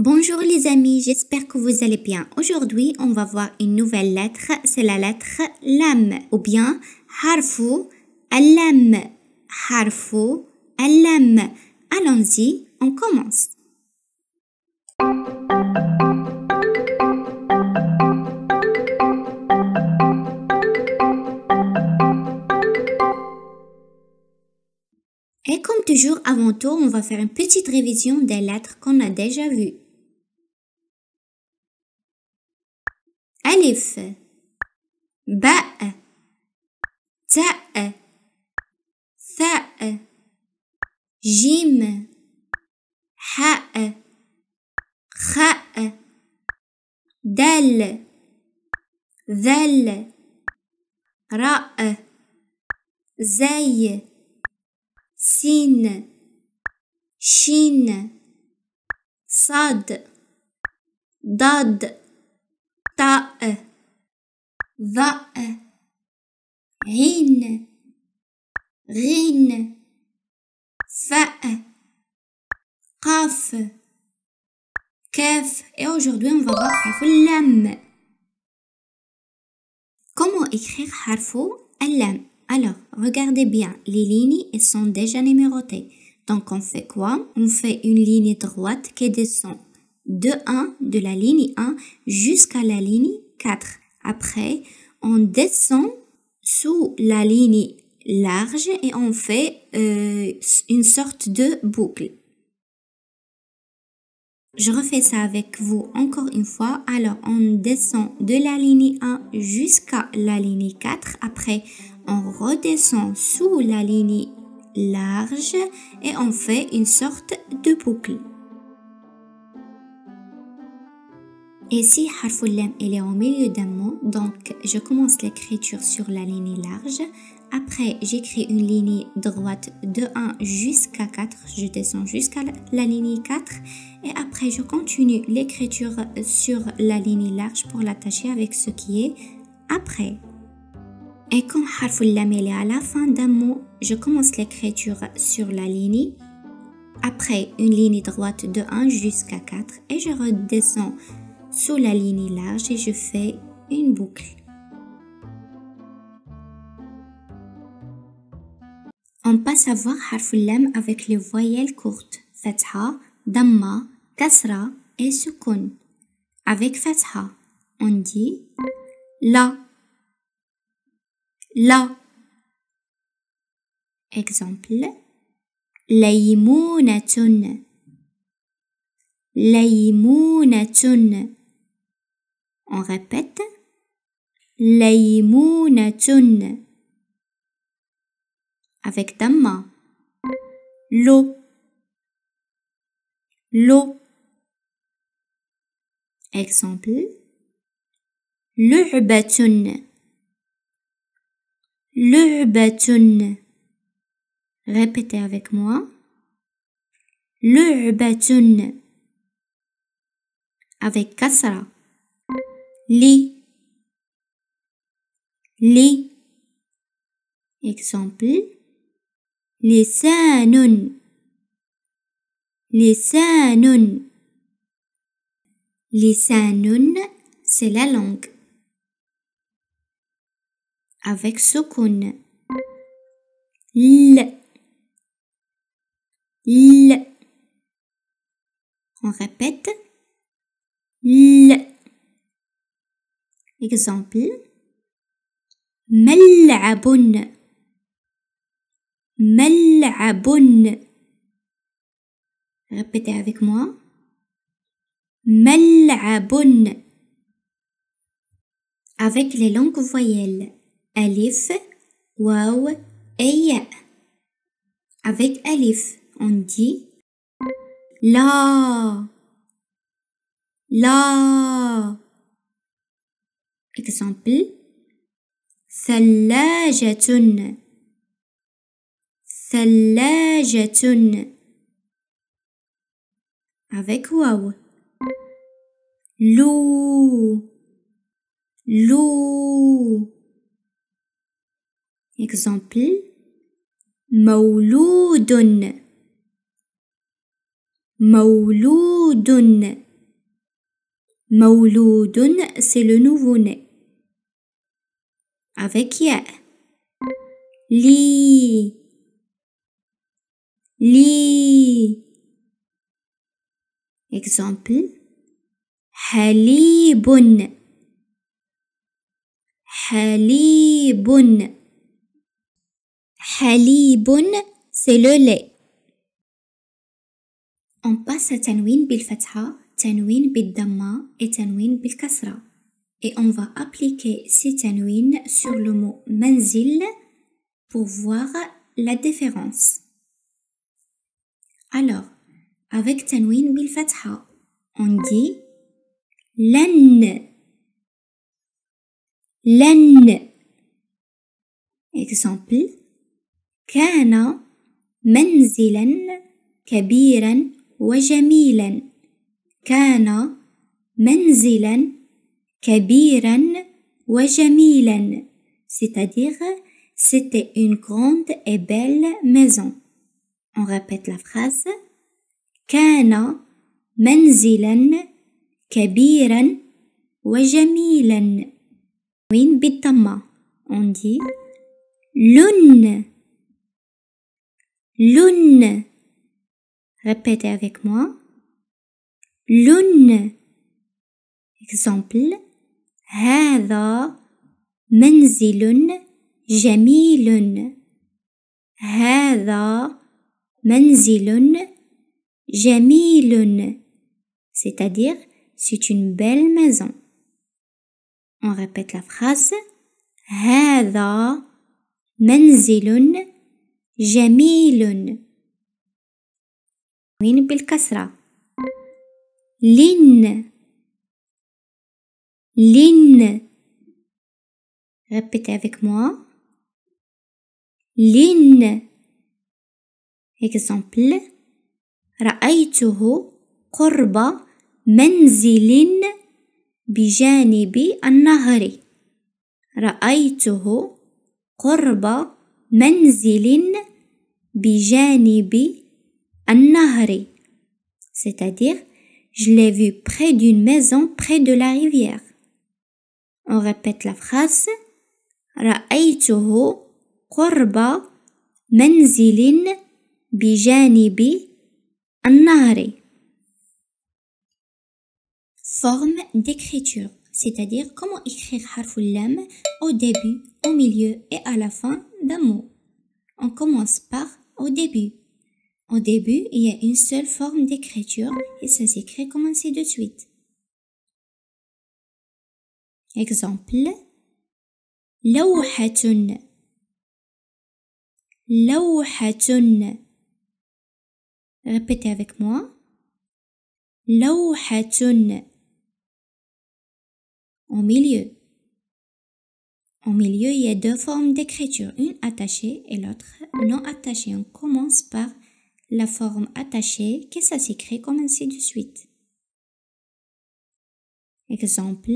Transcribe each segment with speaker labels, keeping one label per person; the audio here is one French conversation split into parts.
Speaker 1: Bonjour les amis, j'espère que vous allez bien. Aujourd'hui, on va voir une nouvelle lettre, c'est la lettre lam ou bien harfu LAM Harfu LAM. Allons-y, on commence. Et comme toujours, avant tout, on va faire une petite révision des lettres qu'on a déjà vues. ألف باء تاء ثاء جيم حاء خاء دال ذل راء زي سين شين صاد ضاد ta, rin, et aujourd'hui on va voir le Lam comment écrire حرف lam alors regardez bien les lignes sont déjà numérotées donc on fait quoi on fait une ligne droite qui descend de 1, de la ligne 1 jusqu'à la ligne 4. Après, on descend sous la ligne large et on fait euh, une sorte de boucle. Je refais ça avec vous encore une fois. Alors, on descend de la ligne 1 jusqu'à la ligne 4. Après, on redescend sous la ligne large et on fait une sorte de boucle. Et si lam, il est au milieu d'un mot, donc je commence l'écriture sur la ligne large. Après, j'écris une ligne droite de 1 jusqu'à 4, je descends jusqu'à la ligne 4. Et après, je continue l'écriture sur la ligne large pour l'attacher avec ce qui est après. Et quand harf lam est à la fin d'un mot, je commence l'écriture sur la ligne après une ligne droite de 1 jusqu'à 4 et je redescends sous la ligne large et je fais une boucle. On passe à voir harf avec les voyelles courtes fatha, damma, kasra et sukun. Avec fatha, on dit la, la. Exemple laymunatun laymunatun on répète. Laymounatun. Avec ta main. L'eau. L'eau. Exemple. Le Lu'batun. Répétez avec moi. Lu'batun. Avec kasra. L'I. L'I. Exemple, lisanun, Les Lisanun, c'est la langue. Avec soukoun. L. L. On répète. L. Exemple ملعب ملعب Répétez avec moi. ملعب Avec les langues voyelles. Alif, waw et Avec alif, on dit la. La. Exemple. Salajatune. Salajatune. Avec ou ou ou. Lou. Lou. Exemple. Maoulou donne. Maoulou c'est le nouveau né. avec ya. Li. Li. Exemple. حليب حليب حليب c'est le lait on passe à تنوين بالفتحة تنوين بالضمة et تنوين بالكسرة et on va appliquer ces tanwin sur le mot manzil pour voir la différence. Alors, avec tanwin bil on dit lan lan Exemple كان kabiran wa jamilan. Kana Menzilen. كبيرا وجميلا c'est-à-dire c'était une grande et belle maison. On répète la phrase كان منزلا كبيرا وجميلا وين بالضمة on dit lune, lune. répétez avec moi lune. exemple هذا منزل جميل هذا منزل جميل c'est-à-dire c'est une belle maison. On répète la phrase هذا منزل جميل وين بالكسره لين L'in. Répétez avec moi. L'in. Exemple. Rai toho, korba, menzilin, bijanibi, annahari. Rai toho, korba, menzilin, bijanibi, annahari. C'est-à-dire, je l'ai vu près d'une maison, près de la rivière. On répète la phrase. رأيته Forme d'écriture, c'est-à-dire comment écrire harf au début, au milieu et à la fin d'un mot. On commence par au début. Au début, il y a une seule forme d'écriture et ça s'écrit comme de suite. Exemple لوحة hatun Répétez avec moi. hatun Au milieu. Au milieu, il y a deux formes d'écriture, une attachée et l'autre non attachée. On commence par la forme attachée, que ça s'écrit comme ainsi de suite. Exemple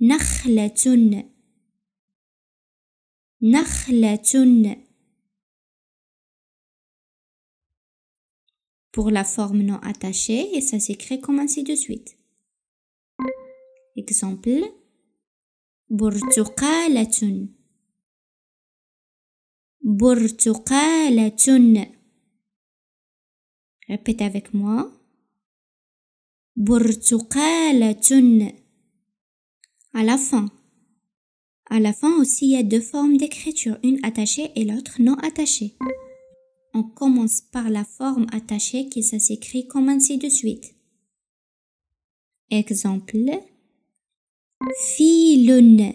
Speaker 1: نخلة Nachlachun Pour la forme non attachée, et ça s'écrit comme ainsi de suite. Exemple. Burtuqalatun. Burtuqalatun. Répète avec moi. Burtuqalatun à la fin. À la fin aussi, il y a deux formes d'écriture, une attachée et l'autre non attachée. On commence par la forme attachée qui s'écrit comme ainsi de suite. Exemple filonne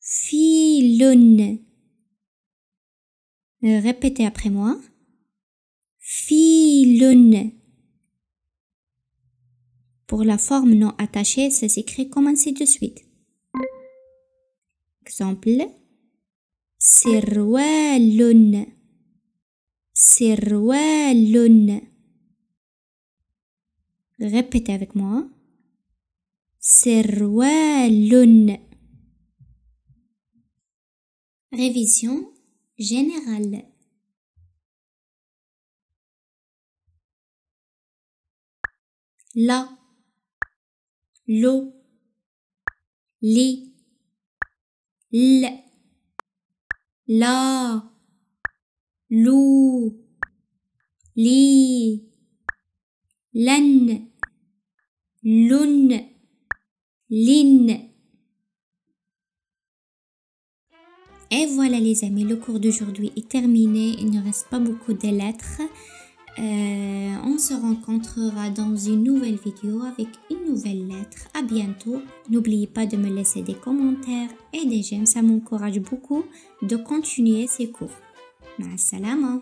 Speaker 1: filonne euh, Répétez après moi. filonne pour la forme non attachée, ça s'écrit comme ainsi de suite. Exemple سروال Répétez avec moi. سروال Révision générale. La l'eau, Li, l, la, l'eau, li, l'an, l'un, l'in. Et voilà les amis, le cours d'aujourd'hui est terminé, il ne reste pas beaucoup de lettres. Euh, on se rencontrera dans une nouvelle vidéo avec une nouvelle lettre. À bientôt. N'oubliez pas de me laisser des commentaires et des j'aime. Ça m'encourage beaucoup de continuer ces cours. Ma salama.